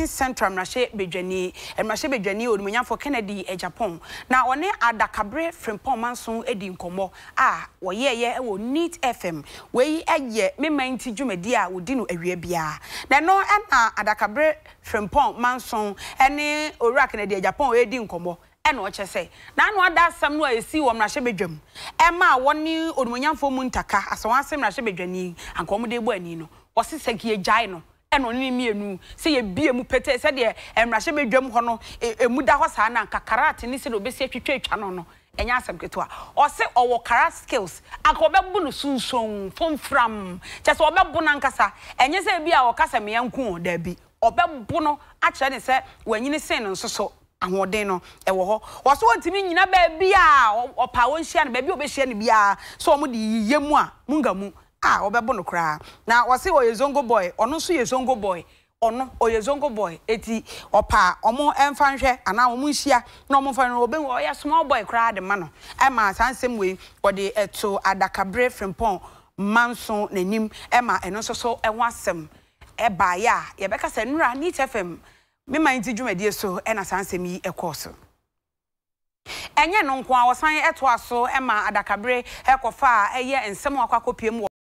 shopping center mmarahyɛ badwani mmarahyɛ badwani onimonyafo kennedy ɛjapon eh, na ɔne adakabre frimpɔn manson edi eh, nkɔmmɔ a wɔyɛɛyɛ ɛwɔ eh, neat fm wei ɛyɛ mmemman ti dwumadi a wɔdi no awia biara na ɛno ɛna adakabre frimpɔn manson ɛne owura kennedy ɛjapon edi nkɔmmɔ ɛna ɔkyɛ sɛ n'ano ada asɛm no a esi wɔ mmarahyɛ badwam ɛma a wɔne onimonyafo mu ntaka asɛn wɔn asɛm mmarahyɛ badwani ankɔmɔde bɔ ani no wɔsi sɛ kie gyae no. ɛno ne mmienu sɛ yɛbie mu pete sɛdeɛ mmarahyɛ bɛdwam hɔ no ɛmu e, hɔ saa na anka karate ne sɛdeɛ obɛsi atwitwa no no ɛnyɛ asɛm ketewa ɔsɛ ɔwɔ kara skills aka ɔbɛbo no sunson fomfram kyɛ ankasa ɛnyɛ si bi ɔkasa mmea nko daabi akyerɛ sɛ no so no ɛwɔ hɔ nyina a no a ɔbɛbo no koraa na wɔse ɔyɛ zongo boy ɔno nso yɛ zongo boy boy eti ɔpa ɔmo ɛmfa nhwɛ na ɔmo fa no ɔbɛn ɔyɛ small boy koraa de ma no ɛma saa nsɛm wei wɔde ɛto adakabere frimpɔn manso n'anim ɛma ɛno nso a